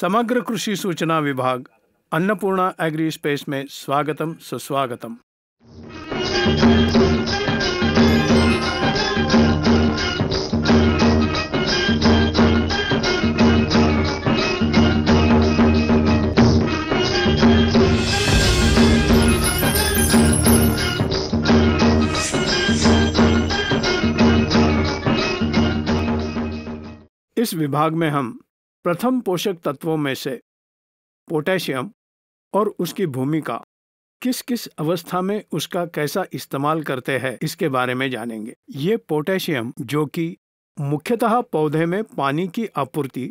समग्र कृषि सूचना विभाग अन्नपूर्णा एग्री स्पेस में स्वागतम सुस्वागतम इस विभाग में हम प्रथम पोषक तत्वों में से पोटेशियम और उसकी भूमिका किस किस अवस्था में उसका कैसा इस्तेमाल करते हैं इसके बारे में जानेंगे ये पोटेशियम जो कि मुख्यतः पौधे में पानी की आपूर्ति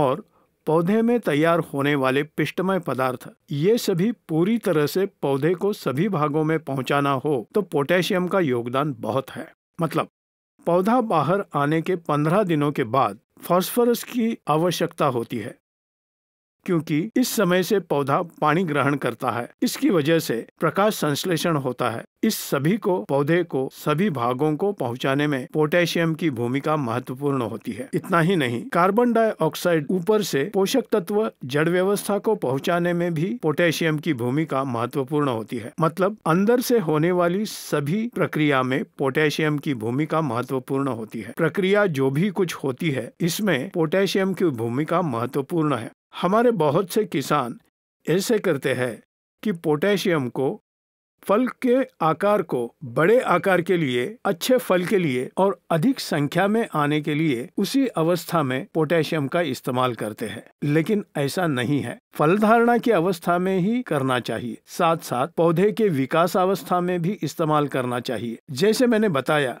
और पौधे में तैयार होने वाले पिष्टमय पदार्थ ये सभी पूरी तरह से पौधे को सभी भागों में पहुंचाना हो तो पोटेशियम का योगदान बहुत है मतलब पौधा बाहर आने के पंद्रह दिनों के बाद फास्फोरस की आवश्यकता होती है क्योंकि इस समय से पौधा पानी ग्रहण करता है इसकी वजह से प्रकाश संश्लेषण होता है इस सभी को पौधे को सभी भागों को पहुंचाने में पोटेशियम की भूमिका महत्वपूर्ण होती है इतना ही नहीं कार्बन डाइऑक्साइड ऊपर से पोषक तत्व जड़ व्यवस्था को पहुंचाने में भी पोटेशियम की भूमिका महत्वपूर्ण होती है मतलब अंदर से होने वाली सभी प्रक्रिया में पोटेशियम की भूमिका महत्वपूर्ण होती है प्रक्रिया जो भी कुछ होती है इसमें पोटेशियम की भूमिका महत्वपूर्ण है हमारे बहुत से किसान ऐसे करते हैं कि पोटेशियम को फल के आकार को बड़े आकार के लिए अच्छे फल के लिए और अधिक संख्या में आने के लिए उसी अवस्था में पोटेशियम का इस्तेमाल करते हैं लेकिन ऐसा नहीं है फल धारणा की अवस्था में ही करना चाहिए साथ साथ पौधे के विकास अवस्था में भी इस्तेमाल करना चाहिए जैसे मैंने बताया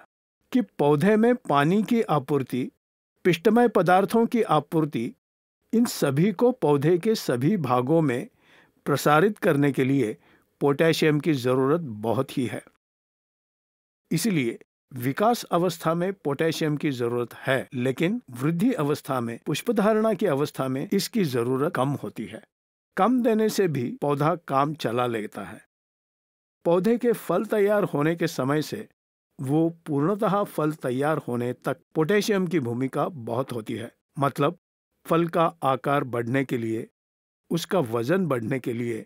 कि पौधे में पानी की आपूर्ति पिष्टमय पदार्थों की आपूर्ति इन सभी को पौधे के सभी भागों में प्रसारित करने के लिए पोटेशियम की ज़रूरत बहुत ही है इसलिए विकास अवस्था में पोटेशियम की जरूरत है लेकिन वृद्धि अवस्था में पुष्प धारणा की अवस्था में इसकी जरूरत कम होती है कम देने से भी पौधा काम चला लेता है पौधे के फल तैयार होने के समय से वो पूर्णतः फल तैयार होने तक पोटेशियम की भूमिका बहुत होती है मतलब फल का आकार बढ़ने के लिए उसका वजन बढ़ने के लिए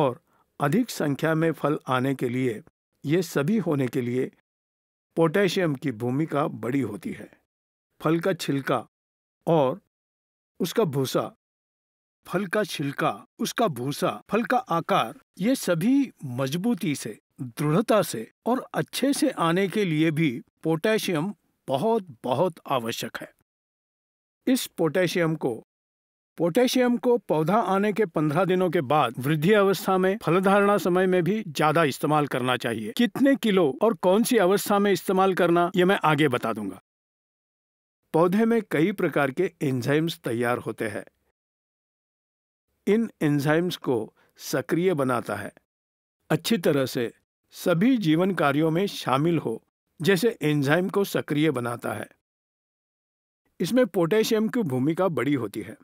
और अधिक संख्या में फल आने के लिए ये सभी होने के लिए पोटेशियम की भूमिका बड़ी होती है फल का छिलका और उसका भूसा फल का छिलका उसका भूसा फल का आकार ये सभी मजबूती से दृढ़ता से और अच्छे से आने के लिए भी पोटेशियम बहुत बहुत आवश्यक है इस पोटेशियम को पोटेशियम को पौधा आने के पंद्रह दिनों के बाद वृद्धि अवस्था में फलधारणा समय में भी ज्यादा इस्तेमाल करना चाहिए कितने किलो और कौन सी अवस्था में इस्तेमाल करना यह मैं आगे बता दूंगा पौधे में कई प्रकार के एंजाइम्स तैयार होते हैं इन एंजाइम्स को सक्रिय बनाता है अच्छी तरह से सभी जीवन कार्यों में शामिल हो जैसे एंजाइम को सक्रिय बनाता है इसमें पोटेशियम की भूमिका बड़ी होती है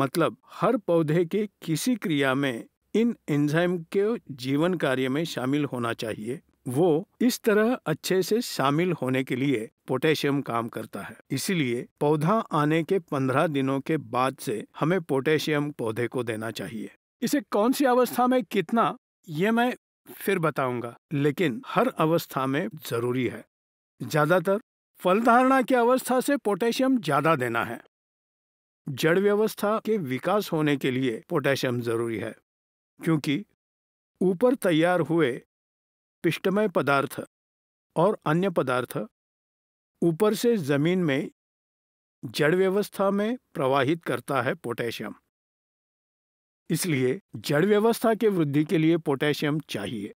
मतलब हर पौधे के किसी क्रिया में इन एंजाइम के जीवन कार्य में शामिल होना चाहिए वो इस तरह अच्छे से शामिल होने के लिए पोटेशियम काम करता है इसलिए पौधा आने के पंद्रह दिनों के बाद से हमें पोटेशियम पौधे को देना चाहिए इसे कौन सी अवस्था में कितना ये मैं फिर बताऊंगा लेकिन हर अवस्था में जरूरी है ज्यादातर फलधारणा की अवस्था से पोटेशियम ज्यादा देना है जड़ व्यवस्था के विकास होने के लिए पोटेशियम जरूरी है क्योंकि ऊपर तैयार हुए पिष्टमय पदार्थ और अन्य पदार्थ ऊपर से जमीन में जड़ व्यवस्था में प्रवाहित करता है पोटेशियम इसलिए जड़ व्यवस्था के वृद्धि के लिए पोटेशियम चाहिए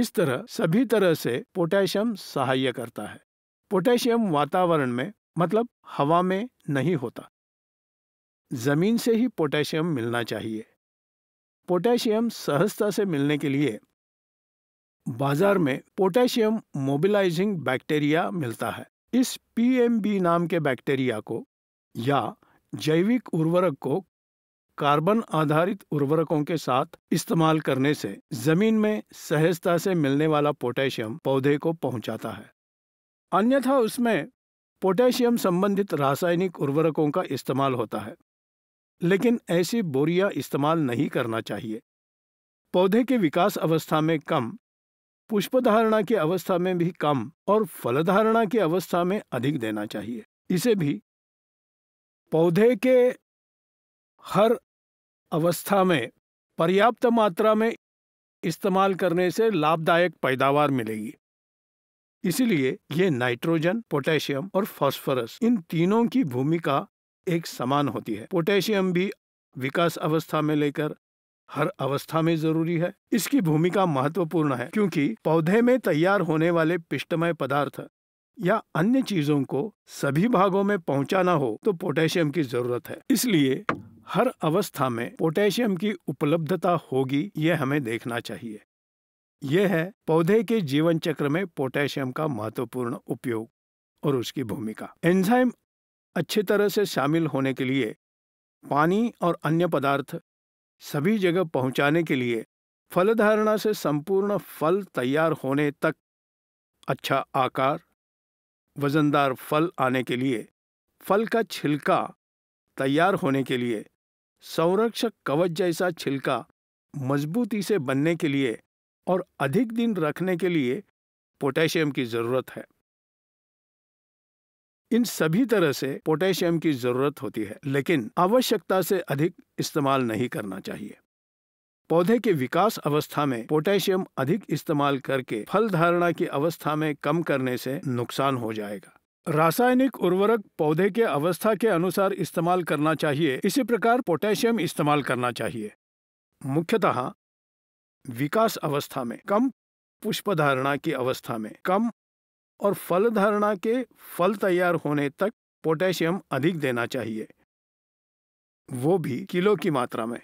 इस तरह सभी तरह से पोटेशियम सहाय्य करता है पोटेशियम वातावरण में मतलब हवा में नहीं होता ज़मीन से ही पोटेशियम मिलना चाहिए पोटेशियम सहजता से मिलने के लिए बाजार में पोटेशियम मोबिलाइजिंग बैक्टीरिया मिलता है इस पीएमबी नाम के बैक्टीरिया को या जैविक उर्वरक को कार्बन आधारित उर्वरकों के साथ इस्तेमाल करने से जमीन में सहजता से मिलने वाला पोटेशियम पौधे को पहुंचाता है अन्यथा उसमें पोटेशियम संबंधित रासायनिक उर्वरकों का इस्तेमाल होता है लेकिन ऐसी बोरिया इस्तेमाल नहीं करना चाहिए पौधे के विकास अवस्था में कम पुष्प धारणा की अवस्था में भी कम और फल धारणा की अवस्था में अधिक देना चाहिए इसे भी पौधे के हर अवस्था में पर्याप्त मात्रा में इस्तेमाल करने से लाभदायक पैदावार मिलेगी इसीलिए ये नाइट्रोजन पोटेशियम और फास्फोरस इन तीनों की भूमिका एक समान होती है पोटेशियम भी विकास अवस्था में लेकर हर अवस्था में जरूरी है इसकी भूमिका महत्वपूर्ण है क्योंकि पौधे में तैयार होने वाले पिष्टमय पदार्थ या अन्य चीजों को सभी भागों में पहुंचाना हो तो पोटेशियम की जरूरत है इसलिए हर अवस्था में पोटेशियम की उपलब्धता होगी यह हमें देखना चाहिए यह है पौधे के जीवन चक्र में पोटेशियम का महत्वपूर्ण उपयोग और उसकी भूमिका एंजाइम अच्छी तरह से शामिल होने के लिए पानी और अन्य पदार्थ सभी जगह पहुंचाने के लिए फलधारणा से संपूर्ण फल तैयार होने तक अच्छा आकार वजनदार फल आने के लिए फल का छिलका तैयार होने के लिए संरक्षक कवच जैसा छिलका मजबूती से बनने के लिए और अधिक दिन रखने के लिए पोटेशियम की ज़रूरत है इन सभी तरह से पोटेशियम की ज़रूरत होती है लेकिन आवश्यकता से अधिक इस्तेमाल नहीं करना चाहिए पौधे के विकास अवस्था में पोटेशियम अधिक इस्तेमाल करके फल धारणा की अवस्था में कम करने से नुकसान हो जाएगा रासायनिक उर्वरक पौधे के अवस्था के अनुसार इस्तेमाल करना चाहिए इसी प्रकार पोटेशियम इस्तेमाल करना चाहिए मुख्यतः विकास अवस्था में कम पुष्प धारणा की अवस्था में कम और फल धारणा के फल तैयार होने तक पोटेशियम अधिक देना चाहिए वो भी किलो की मात्रा में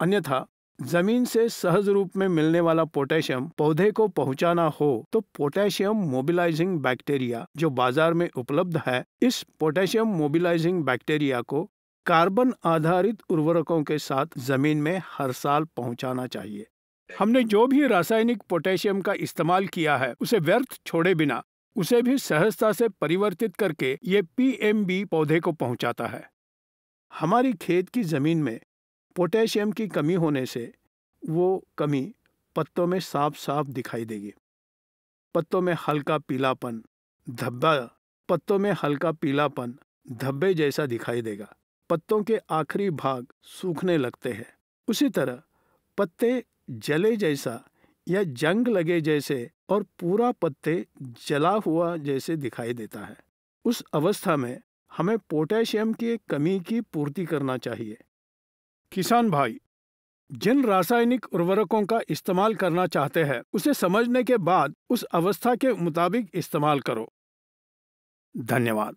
अन्यथा जमीन से सहज रूप में मिलने वाला पोटेशियम पौधे को पहुंचाना हो तो पोटेशियम मोबिलाइजिंग बैक्टीरिया जो बाजार में उपलब्ध है इस पोटेशियम मोबिलाइजिंग बैक्टीरिया को कार्बन आधारित उर्वरकों के साथ जमीन में हर साल पहुंचाना चाहिए हमने जो भी रासायनिक पोटेशियम का इस्तेमाल किया है उसे व्यर्थ छोड़े बिना उसे भी सहजता से परिवर्तित करके ये पीएमबी पौधे को पहुंचाता है हमारी खेत की ज़मीन में पोटेशियम की कमी होने से वो कमी पत्तों में साफ साफ दिखाई देगी पत्तों में हल्का पीलापन धब्बा पत्तों में हल्का पीलापन धब्बे जैसा दिखाई देगा पत्तों के आखिरी भाग सूखने लगते हैं उसी तरह पत्ते जले जैसा या जंग लगे जैसे और पूरा पत्ते जला हुआ जैसे दिखाई देता है उस अवस्था में हमें पोटेशियम की कमी की पूर्ति करना चाहिए किसान भाई जिन रासायनिक उर्वरकों का इस्तेमाल करना चाहते हैं उसे समझने के बाद उस अवस्था के मुताबिक इस्तेमाल करो धन्यवाद